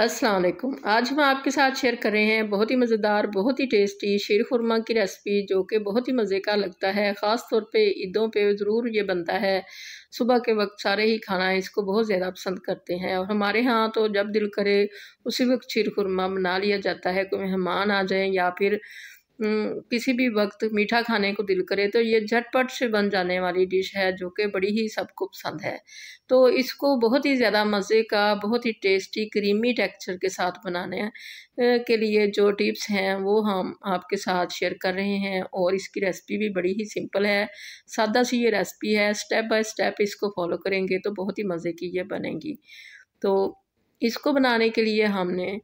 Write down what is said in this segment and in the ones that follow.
अस्सलाम वालेकुम आज हम आपके साथ शेयर कर रहे हैं बहुत ही मज़ेदार बहुत ही टेस्टी शेर खुरमा की रेसिपी जो कि बहुत ही मज़े का लगता है ख़ास तौर पे ईदों पे ज़रूर ये बनता है सुबह के वक्त सारे ही खाना इसको बहुत ज़्यादा पसंद करते हैं और हमारे यहाँ तो जब दिल करे उसी वक्त शेर खुरमा बना लिया जाता है कोई मेहमान आ जाए या फिर किसी भी वक्त मीठा खाने को दिल करे तो ये झटपट से बन जाने वाली डिश है जो कि बड़ी ही सबको पसंद है तो इसको बहुत ही ज़्यादा मज़े का बहुत ही टेस्टी क्रीमी टेक्सचर के साथ बनाने के लिए जो टिप्स हैं वो हम आपके साथ शेयर कर रहे हैं और इसकी रेसिपी भी बड़ी ही सिंपल है सादा सी ये रेसिपी है स्टेप बाय स्टेप इसको फॉलो करेंगे तो बहुत ही मज़े की ये बनेगी तो इसको बनाने के लिए हमने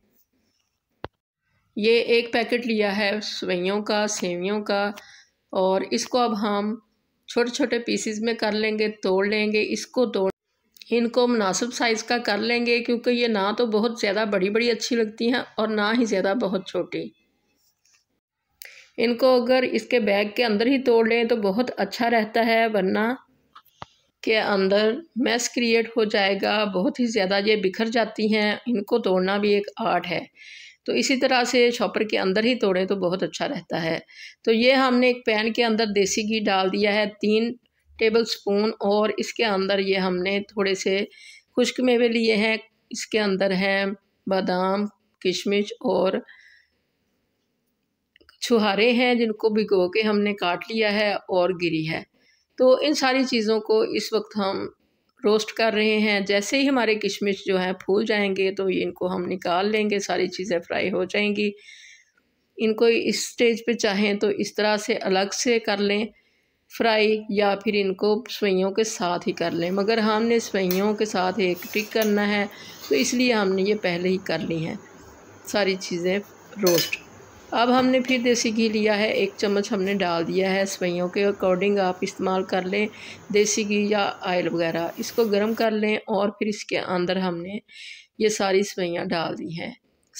ये एक पैकेट लिया है सवैयों का सेवियों का और इसको अब हम छोटे छोटे पीसीस में कर लेंगे तोड़ लेंगे इसको तोड़ इनको मुनासिब साइज़ का कर लेंगे क्योंकि ये ना तो बहुत ज़्यादा बड़ी बड़ी अच्छी लगती हैं और ना ही ज़्यादा बहुत छोटी इनको अगर इसके बैग के अंदर ही तोड़ लें तो बहुत अच्छा रहता है वरना के अंदर मैस क्रिएट हो जाएगा बहुत ही ज़्यादा ये बिखर जाती हैं इनको तोड़ना भी एक आर्ट है तो इसी तरह से छॉपर के अंदर ही तोड़ें तो बहुत अच्छा रहता है तो ये हमने एक पैन के अंदर देसी घी डाल दिया है तीन टेबल स्पून और इसके अंदर ये हमने थोड़े से खुश्क मेवे लिए हैं इसके अंदर हैं बादाम किशमिश और छुहारे हैं जिनको भिगो के हमने काट लिया है और गिरी है तो इन सारी चीज़ों को इस वक्त हम रोस्ट कर रहे हैं जैसे ही हमारे किशमिश जो है फूल जाएंगे तो ये इनको हम निकाल लेंगे सारी चीज़ें फ्राई हो जाएंगी इनको इस स्टेज पे चाहें तो इस तरह से अलग से कर लें फ्राई या फिर इनको सवैयों के साथ ही कर लें मगर हमने सवैयों के साथ एक ट्रिक करना है तो इसलिए हमने ये पहले ही कर ली हैं सारी चीज़ें रोस्ट अब हमने फिर देसी घी लिया है एक चम्मच हमने डाल दिया है सवैयों के अकॉर्डिंग आप इस्तेमाल कर लें देसी घी या आयल वगैरह इसको गर्म कर लें और फिर इसके अंदर हमने ये सारी सवैयाँ डाल दी हैं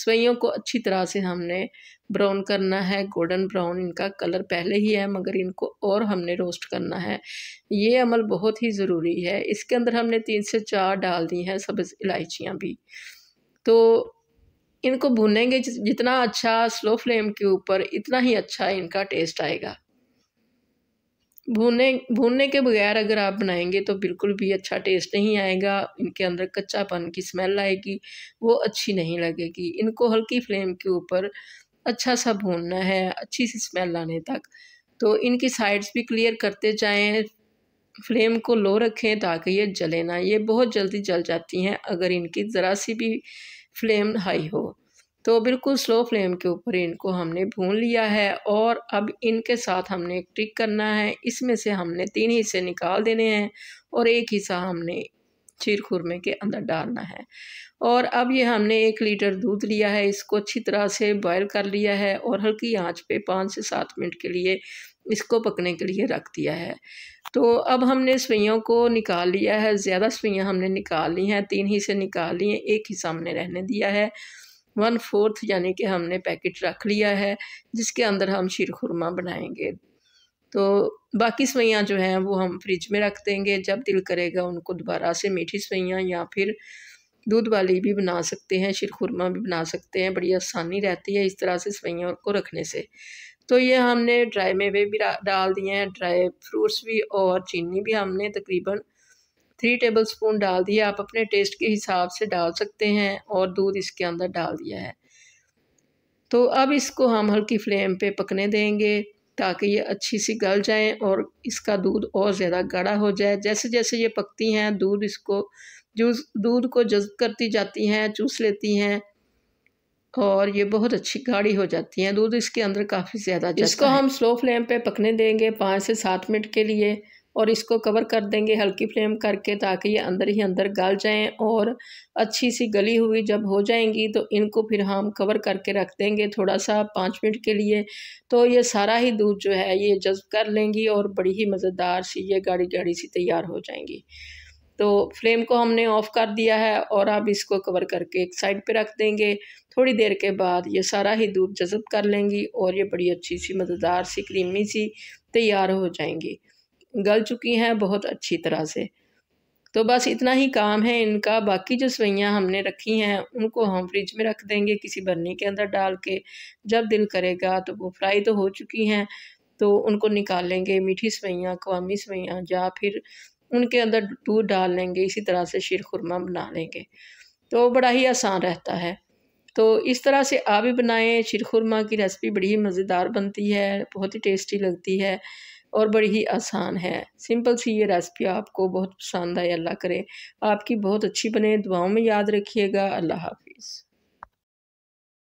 सवैयों को अच्छी तरह से हमने ब्राउन करना है गोल्डन ब्राउन इनका कलर पहले ही है मगर इनको और हमने रोस्ट करना है ये अमल बहुत ही ज़रूरी है इसके अंदर हमने तीन से चार डाल दी हैं सब्ज़ इलायचियाँ भी तो इनको भुनेंगे जितना अच्छा स्लो फ्लेम के ऊपर इतना ही अच्छा इनका टेस्ट आएगा भूने भूनने के बगैर अगर आप बनाएंगे तो बिल्कुल भी अच्छा टेस्ट नहीं आएगा इनके अंदर कच्चापन की स्मेल आएगी वो अच्छी नहीं लगेगी इनको हल्की फ्लेम के ऊपर अच्छा सा भूनना है अच्छी सी स्मेल आने तक तो इनकी साइड्स भी क्लियर करते जाएं फ्लेम को लो रखें ताकि ये जले ना ये बहुत जल्दी जल जाती हैं अगर इनकी ज़रा सी भी फ्लेम हाई हो तो बिल्कुल स्लो फ्लेम के ऊपर इनको हमने भून लिया है और अब इनके साथ हमने एक ट्रिक करना है इसमें से हमने तीन हिस्से निकाल देने हैं और एक हिस्सा हमने चीर खुरमे के अंदर डालना है और अब ये हमने एक लीटर दूध लिया है इसको अच्छी तरह से बॉयल कर लिया है और हल्की आंच पे पाँच से सात मिनट के लिए इसको पकने के लिए रख दिया है तो अब हमने सुइयों को निकाल लिया है ज़्यादा सुइयाँ हमने निकाल ली हैं तीन हिस्से निकाल ली हैं एक हिस्सा हमने रहने दिया है वन फोर्थ यानी कि हमने पैकेट रख लिया है जिसके अंदर हम खुरमा बनाएंगे तो बाकी सवैयाँ जो हैं वो हम फ्रिज में रख देंगे जब दिल करेगा उनको दोबारा से मीठी सवैयाँ या फिर दूध वाली भी बना सकते हैं शिरखुरमा भी बना सकते हैं बड़ी आसानी रहती है इस तरह से सवैयाँ को रखने से तो ये हमने ड्राई मेवे भी डाल दिए हैं ड्राई फ्रूट्स भी और चीनी भी हमने तकरीबन थ्री टेबल स्पून डाल दिया आप अपने टेस्ट के हिसाब से डाल सकते हैं और दूध इसके अंदर डाल दिया है तो अब इसको हम हल्की फ्लेम पे पकने देंगे ताकि ये अच्छी सी गल जाएँ और इसका दूध और ज़्यादा गाढ़ा हो जाए जैसे जैसे ये पकती हैं दूध इसको जूस दूध को जज्ब करती जाती हैं चूस लेती हैं और ये बहुत अच्छी गाढ़ी हो जाती हैं दूध इसके अंदर काफ़ी ज़्यादा इसको हम स्लो फ्लेम पे पकने देंगे पाँच से सात मिनट के लिए और इसको कवर कर देंगे हल्की फ्लेम करके ताकि ये अंदर ही अंदर गल जाएं और अच्छी सी गली हुई जब हो जाएंगी तो इनको फिर हम कवर करके रख देंगे थोड़ा सा पाँच मिनट के लिए तो ये सारा ही दूध जो है ये जज्ब कर लेंगी और बड़ी ही मज़ेदार सी ये गाढ़ी गाढ़ी सी तैयार हो जाएंगी तो फ्लेम को हमने ऑफ़ कर दिया है और अब इसको कवर करके एक साइड पर रख देंगे थोड़ी देर के बाद ये सारा ही दूध जज्ब कर लेंगी और ये बड़ी अच्छी सी मज़ेदार सी क्रीमी सी तैयार हो जाएंगी गल चुकी हैं बहुत अच्छी तरह से तो बस इतना ही काम है इनका बाकी जो सवैयाँ हमने रखी हैं उनको हम फ्रिज में रख देंगे किसी बर्नी के अंदर डाल के जब दिल करेगा तो वो फ्राई तो हो चुकी हैं तो उनको निकाल लेंगे मीठी सवैयाँ कवामी सवैयाँ या फिर उनके अंदर दूध डाल लेंगे इसी तरह से शीर खुरमा बना लेंगे तो बड़ा ही आसान रहता है तो इस तरह से आप भी बनाएं शिरखुरमा की रेसिपी बड़ी ही मज़ेदार बनती है बहुत ही टेस्टी लगती है और बड़ी ही आसान है सिंपल सी ये रेसिपी आपको बहुत पसंद आए अल्लाह करे आपकी बहुत अच्छी बने दुआओं में याद रखिएगा अल्लाह हाफिज़